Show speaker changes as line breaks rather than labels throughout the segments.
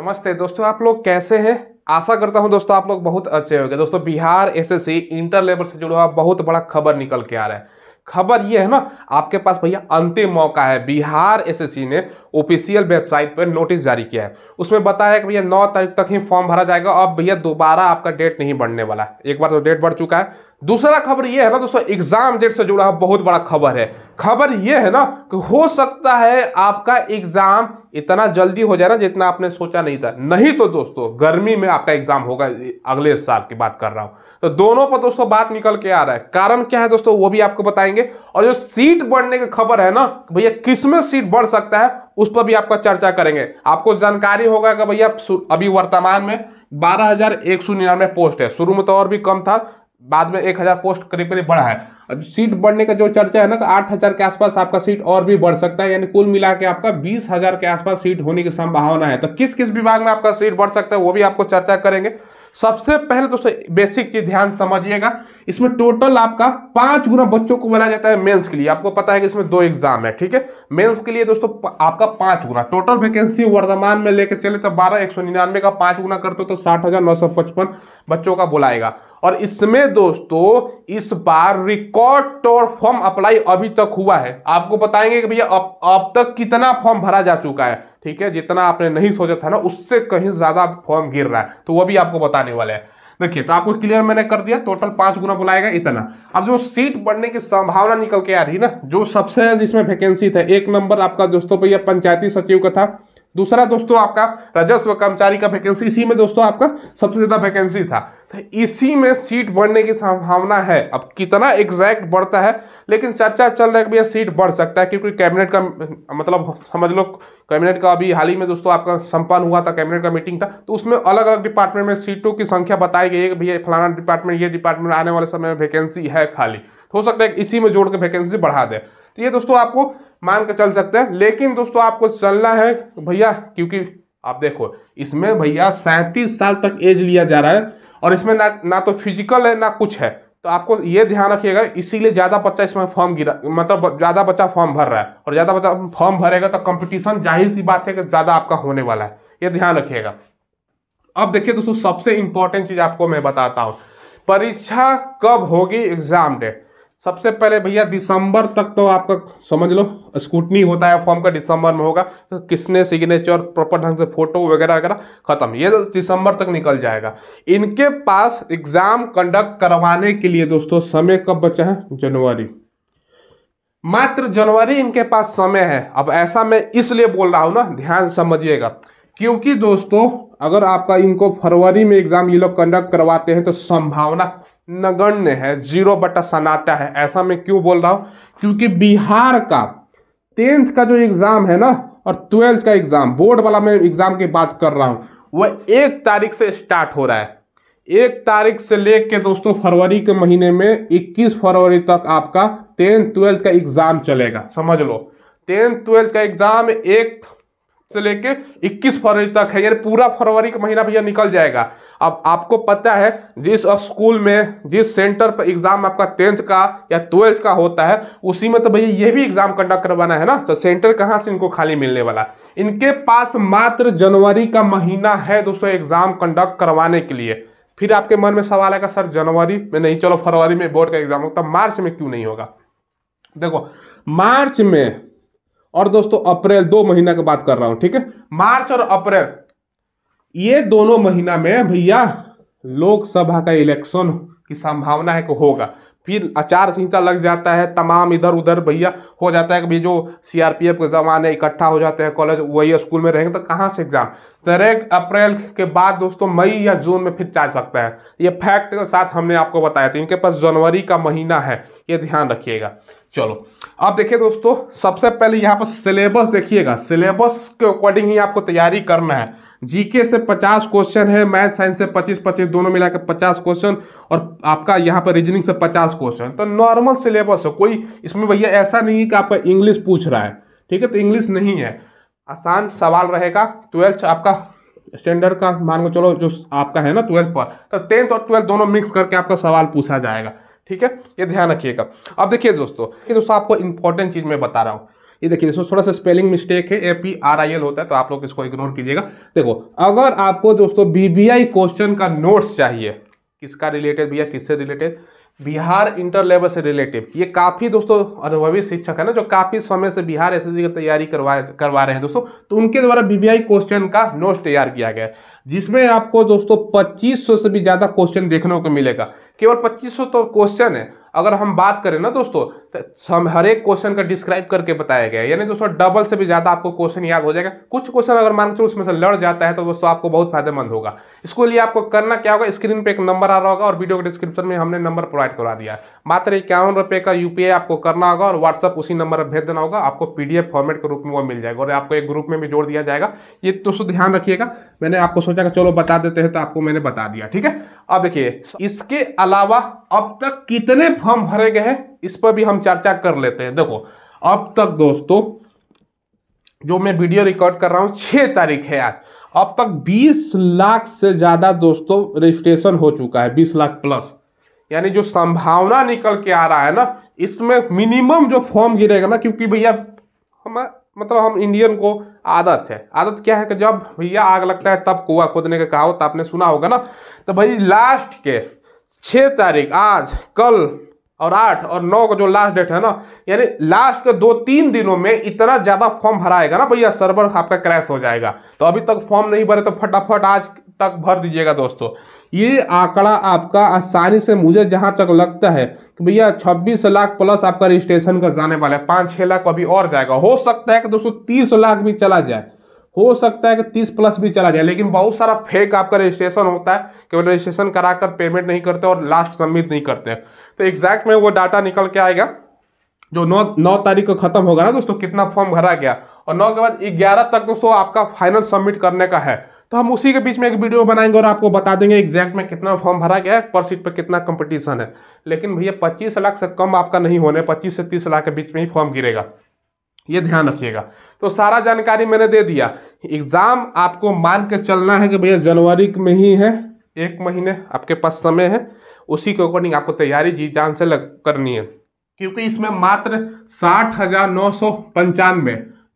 नमस्ते दोस्तों आप लोग कैसे हैं आशा करता हूं दोस्तों आप लोग बहुत अच्छे होंगे दोस्तों बिहार एसएससी इंटर लेवल से जुड़ा हुआ बहुत बड़ा खबर निकल के आ रहा है खबर ये है ना आपके पास भैया अंतिम मौका है बिहार एसएससी ने ऑफिशियल वेबसाइट पर नोटिस जारी किया है उसमें बताया कि भैया नौ तारीख तक ही फॉर्म भरा जाएगा अब भैया दोबारा आपका डेट नहीं बढ़ने वाला है एक बार तो डेट बढ़ चुका है दूसरा खबर यह है ना दोस्तों एग्जाम डेट से जुड़ा बहुत बड़ा खबर है खबर यह है ना कि हो सकता है आपका एग्जाम इतना जल्दी हो जाए ना जितना आपने सोचा नहीं था नहीं तो दोस्तों गर्मी में आपका एग्जाम होगा अगले साल की बात कर रहा हूं तो दोनों पर दोस्तों बात निकल के आ रहा है कारण क्या है दोस्तों वो भी आपको बताएंगे और जो सीट बढ़ने की खबर है ना भैया किसमें सीट बढ़ सकता है उस पर भी आपका चर्चा करेंगे आपको जानकारी होगा कि भैया अभी वर्तमान में बारह हजार एक सौ निन्यानवे पोस्ट है शुरू में तो और भी कम था बाद में एक हज़ार पोस्ट करीब करीब बढ़ा है सीट बढ़ने का जो चर्चा है ना आठ हज़ार के आसपास आपका सीट और भी बढ़ सकता है यानी कुल मिला के आपका बीस हज़ार के आसपास सीट होने की संभावना है तो किस किस विभाग में आपका सीट बढ़ सकता है वो भी आपको चर्चा करेंगे सबसे पहले दोस्तों बेसिक चीज ध्यान समझिएगा इसमें टोटल आपका पांच गुना बच्चों को बुलाया जाता है मेंस के लिए आपको पता है कि इसमें दो एग्जाम है ठीक है मेंस के लिए दोस्तों आपका पांच गुना टोटल वैकेंसी वर्धमान में लेकर चले तो बारह एक सौ निन्यानवे का पांच गुना करते हो तो साठ हजार नौ सौ पचपन बच्चों का बुलाएगा और इसमें दोस्तों इस बार रिकॉर्ड टोर फॉर्म अप्लाई अभी तक हुआ है आपको बताएंगे कि भैया अब तक कितना फॉर्म भरा जा चुका है ठीक है जितना आपने नहीं सोचा था ना उससे कहीं ज़्यादा फॉर्म गिर रहा है तो वो भी आपको बताने वाले हैं देखिए तो आपको क्लियर मैंने कर दिया टोटल पांच गुना बुलाएगा इतना अब जो सीट बढ़ने की संभावना निकल के आ रही है ना जो सबसे जिसमें वैकेंसी था एक नंबर आपका दोस्तों पंचायती सचिव का था दूसरा दोस्तों आपका राजस्व कर्मचारी का वैकेंसी इसी में दोस्तों आपका सबसे ज़्यादा वैकेंसी था तो इसी में सीट बढ़ने की संभावना है अब कितना एग्जैक्ट बढ़ता है लेकिन चर्चा चल रहा है कि भैया सीट बढ़ सकता है क्योंकि कैबिनेट का मतलब समझ लो कैबिनेट का अभी हाल ही में दोस्तों आपका संपन्न हुआ था कैबिनेट का मीटिंग था तो उसमें अलग अलग डिपार्टमेंट में सीटों की संख्या बताई गई है कि भैया फलाना डिपार्टमेंट ये डिपार्टमेंट आने वाले समय में वैकेंसी है खाली हो सकता है इसी में जोड़ के वैकेंसी बढ़ा दे तो ये दोस्तों आपको मान के चल सकते हैं लेकिन दोस्तों आपको चलना है भैया क्योंकि आप देखो इसमें भैया सैंतीस साल तक एज लिया जा रहा है और इसमें ना ना तो फिजिकल है ना कुछ है तो आपको ये ध्यान रखिएगा इसीलिए ज़्यादा बच्चा इसमें फॉर्म गिरा मतलब ज़्यादा बच्चा फॉर्म भर रहा है और ज़्यादा बच्चा फॉर्म भरेगा तो कंपटीशन जाहिर सी बात है कि ज़्यादा आपका होने वाला है ये ध्यान रखिएगा अब देखिए दोस्तों सबसे इंपॉर्टेंट चीज़ आपको मैं बताता हूँ परीक्षा कब होगी एग्जाम डेट सबसे पहले भैया दिसंबर तक तो आपका समझ लो स्कूटनी होता है फॉर्म का दिसंबर में होगा तो किसने सिग्नेचर प्रॉपर ढंग से फोटो वगैरह वगैरह खत्म ये तो दिसंबर तक निकल जाएगा इनके पास एग्जाम कंडक्ट करवाने के लिए दोस्तों समय कब बचा है जनवरी मात्र जनवरी इनके पास समय है अब ऐसा मैं इसलिए बोल रहा हूँ ना ध्यान समझिएगा क्योंकि दोस्तों अगर आपका इनको फरवरी में एग्जाम ये लोग कंडक्ट करवाते हैं तो संभावना नगण्य है जीरो बटा सनाटा है ऐसा मैं क्यों बोल रहा हूँ क्योंकि बिहार का टेंथ का जो एग्ज़ाम है ना और ट्वेल्थ का एग्ज़ाम बोर्ड वाला मैं एग्ज़ाम की बात कर रहा हूँ वह एक तारीख से स्टार्ट हो रहा है एक तारीख से लेके दोस्तों फरवरी के महीने में 21 फरवरी तक आपका टेंथ ट्वेल्थ का एग्ज़ाम चलेगा समझ लो टेंथ ट्वेल्थ का एग्ज़ाम एक से लेके 21 फरवरी तक है यानी पूरा फरवरी का महीना भैया निकल जाएगा अब आपको पता है जिस स्कूल में जिस सेंटर पर एग्जाम आपका टेंथ का या ट्वेल्थ का होता है उसी में तो भैया ये भी एग्जाम कंडक्ट करवाना है ना तो सेंटर कहाँ से इनको खाली मिलने वाला इनके पास मात्र जनवरी का महीना है दोस्तों एग्जाम कंडक्ट करवाने के लिए फिर आपके मन में सवाल आएगा सर जनवरी में नहीं चलो फरवरी में बोर्ड का एग्जाम होता मार्च में क्यों नहीं होगा देखो मार्च में और दोस्तों अप्रैल दो महीना की बात कर रहा हूं ठीक है मार्च और अप्रैल ये दोनों महीना में भैया लोकसभा का इलेक्शन की संभावना है कि होगा फिर आचार संहिता लग जाता है तमाम इधर उधर भैया हो जाता है कि जो सीआरपीएफ के ज़माने इकट्ठा हो जाते हैं कॉलेज वही स्कूल में रहेंगे तो कहाँ से एग्ज़ाम डायरेक्ट अप्रैल के बाद दोस्तों मई या जून में फिर जा सकता है ये फैक्ट के साथ हमने आपको बताया था इनके पास जनवरी का महीना है ये ध्यान रखिएगा चलो अब देखिए दोस्तों सबसे पहले यहाँ पर सिलेबस देखिएगा सिलेबस के अकॉर्डिंग ही आपको तैयारी करना है जीके से 50 क्वेश्चन है मैथ साइंस से 25 25 दोनों मिलाकर 50 क्वेश्चन और आपका यहाँ पर रीजनिंग से 50 क्वेश्चन तो नॉर्मल सिलेबस है कोई इसमें भैया ऐसा नहीं है कि आपका इंग्लिश पूछ रहा है ठीक है तो इंग्लिश नहीं है आसान सवाल रहेगा ट्वेल्थ आपका स्टैंडर्ड का मान को चलो जो आपका है ना ट्वेल्थ पर तो टेंथ और ट्वेल्थ दोनों मिक्स करके आपका सवाल पूछा जाएगा ठीक है ये ध्यान रखिएगा अब देखिए दोस्तों ये दोस्तों आपको इंपॉर्टेंट चीज़ मैं बता रहा हूँ ये देखिए इसमें थोड़ा सा स्पेलिंग मिस्टेक है A P R I L होता है तो आप लोग इसको इग्नोर कीजिएगा देखो अगर आपको दोस्तों बीबीआई क्वेश्चन का नोट्स चाहिए किसका रिलेटेड भैया किससे रिलेटेड बिहार इंटर लेवल से रिलेटिव ये काफ़ी दोस्तों अनुभवी शिक्षक है ना जो काफ़ी समय से बिहार एस की तैयारी करवा करवा रहे हैं दोस्तों तो उनके द्वारा बीबीआई क्वेश्चन का नोट्स तैयार किया गया है जिसमें आपको दोस्तों 2500 से भी ज़्यादा क्वेश्चन देखने को मिलेगा केवल 2500 तो क्वेश्चन है अगर हम बात करें ना दोस्तों तो हम हर एक क्वेश्चन का डिस्क्राइब करके बताया गया यानी दोस्तों डबल से भी ज़्यादा आपको क्वेश्चन याद हो जाएगा कुछ क्वेश्चन अगर मान के उसमें से लड़ जाता है तो दोस्तों आपको बहुत फायदेमंद होगा इसको लिए आपको करना क्या होगा स्क्रीन पे एक नंबर आ रहा होगा और वीडियो के डिस्क्रिप्शन में हमने नंबर प्रोवाइड करवा दिया मात्र इक्यावन रुपये का यू आपको करना होगा और व्हाट्सअप उसी नंबर पर भेज देना होगा आपको पी फॉर्मेट के रूप में वो मिल जाएगा और आपको एक ग्रुप में भी जोड़ दिया जाएगा ये दोस्तों ध्यान रखिएगा मैंने आपको सोचा कि चलो बता देते हैं तो आपको मैंने बता दिया ठीक है अब देखिए इसके अलावा अब तक कितने फॉर्म भरे गए हैं इस पर भी हम चर्चा कर लेते हैं देखो अब तक दोस्तों जो मैं वीडियो रिकॉर्ड कर रहा हूँ छः तारीख है आज अब तक 20 लाख से ज़्यादा दोस्तों रजिस्ट्रेशन हो चुका है 20 लाख प्लस यानी जो संभावना निकल के आ रहा है ना इसमें मिनिमम जो फॉर्म गिरेगा ना क्योंकि भैया हम मतलब हम इंडियन को आदत है आदत क्या है कि जब भैया आग लगता है तब कुआ खोदने का कहावत आपने सुना होगा ना तो भाई लास्ट के छः तारीख आज कल और आठ और नौ का जो लास्ट डेट है ना यानी लास्ट के दो तीन दिनों में इतना ज़्यादा फॉर्म भराएगा ना भैया सर्वर आपका क्रैश हो जाएगा तो अभी तक फॉर्म नहीं भरे तो फटाफट आज तक भर दीजिएगा दोस्तों ये आंकड़ा आपका आसानी से मुझे जहाँ तक लगता है कि भैया 26 लाख प्लस आपका रजिस्ट्रेशन का जाने वाला है पाँच छः लाख अभी और जाएगा हो सकता है कि दोस्तों तीस लाख भी चला जाए हो सकता है कि तीस प्लस भी चला जाए लेकिन बहुत सारा फेक आपका रजिस्ट्रेशन होता है केवल रजिस्ट्रेशन कराकर पेमेंट नहीं करते और लास्ट सबमिट नहीं करते तो एग्जैक्ट में वो डाटा निकल के आएगा जो नौ नौ तारीख को खत्म होगा ना दोस्तों कितना फॉर्म भरा गया और नौ के बाद ग्यारह तक दोस्तों आपका फाइनल सबमिट करने का है तो हम उसी के बीच में एक वीडियो बनाएंगे और आपको बता देंगे एग्जैक्ट में कितना फॉर्म भरा गया है पर सीट पर कितना कंपटीशन है लेकिन भैया 25 लाख से कम आपका नहीं होने 25 से 30 लाख के बीच में ही फॉर्म गिरेगा ये ध्यान रखिएगा तो सारा जानकारी मैंने दे दिया एग्ज़ाम आपको मान के चलना है कि भैया जनवरी में ही है एक महीने आपके पास समय है उसी के अकॉर्डिंग आपको तैयारी जी जान से लग करनी है क्योंकि इसमें मात्र साठ हज़ार नौ सौ पंचानवे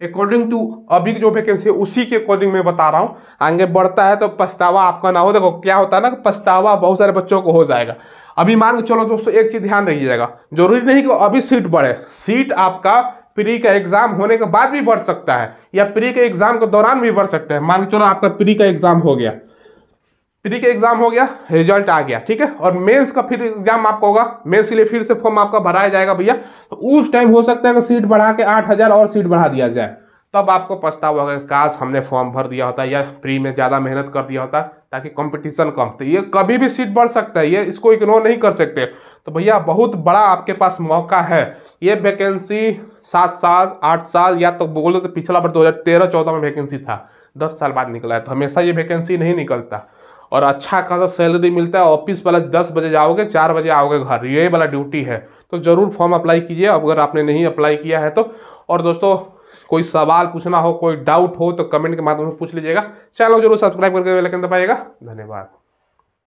अकॉर्डिंग टू अभी जो वैकेंसी है उसी के अकॉर्डिंग मैं बता रहा हूँ आगे बढ़ता है तो पछतावा आपका ना हो देखो क्या होता है ना पछतावा बहुत सारे बच्चों को हो जाएगा अभी मान के चलो दोस्तों एक चीज़ ध्यान रखिएगा जरूरी नहीं कि अभी सीट बढ़े सीट आपका प्री का एग्जाम होने के बाद भी बढ़ सकता है या प्री के एग्जाम के दौरान भी बढ़ सकता है मान के चलो आपका प्री का एग्जाम हो गया प्री का एग्जाम हो गया रिजल्ट आ गया ठीक है और मेंस का फिर एग्जाम आपका होगा मेंस के लिए फिर से फॉर्म आपका भराया जाएगा भैया तो उस टाइम हो सकता है कि सीट बढ़ा के आठ हजार और सीट बढ़ा दिया जाए तब आपको पछतावा होगा काश हमने फॉर्म भर दिया होता या फ्री में ज़्यादा मेहनत कर दिया होता ताकि कंपटीशन कम तो ये कभी भी सीट बढ़ सकता है ये इसको इग्नोर नहीं कर सकते तो भैया बहुत बड़ा आपके पास मौका है ये वैकेंसी सात साल आठ साल या तो बोलो तो पिछला बार दो हज़ार तेरह चौदह में वैकेंसी था दस साल बाद निकला है तो हमेशा ये वैकेंसी नहीं निकलता और अच्छा खासा सैलरी मिलता है ऑफिस वाला दस बजे जाओगे चार बजे आओगे घर ये वाला ड्यूटी है तो ज़रूर फॉर्म अप्लाई कीजिए अगर आपने नहीं अप्लाई किया है तो और दोस्तों कोई सवाल पूछना हो कोई डाउट हो तो कमेंट के माध्यम से पूछ लीजिएगा चैनल को जरूर सब्सक्राइब करके बेल आइकन दबाइएगा धन्यवाद